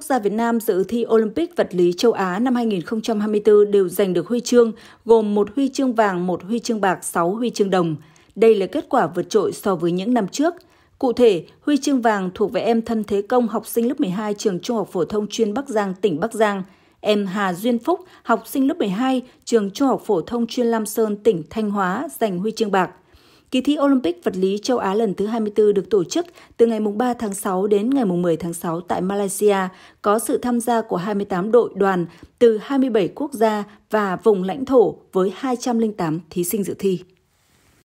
Quốc gia Việt Nam dự thi Olympic vật lý châu Á năm 2024 đều giành được huy chương, gồm một huy chương vàng, một huy chương bạc, 6 huy chương đồng. Đây là kết quả vượt trội so với những năm trước. Cụ thể, huy chương vàng thuộc về em Thân Thế Công, học sinh lớp 12 trường Trung học phổ thông chuyên Bắc Giang, tỉnh Bắc Giang, em Hà Duyên Phúc, học sinh lớp 12 trường Trung học phổ thông chuyên Lam Sơn, tỉnh Thanh Hóa giành huy chương bạc. Kỳ thi Olympic vật lý châu Á lần thứ 24 được tổ chức từ ngày 3 tháng 6 đến ngày 10 tháng 6 tại Malaysia, có sự tham gia của 28 đội đoàn từ 27 quốc gia và vùng lãnh thổ với 208 thí sinh dự thi.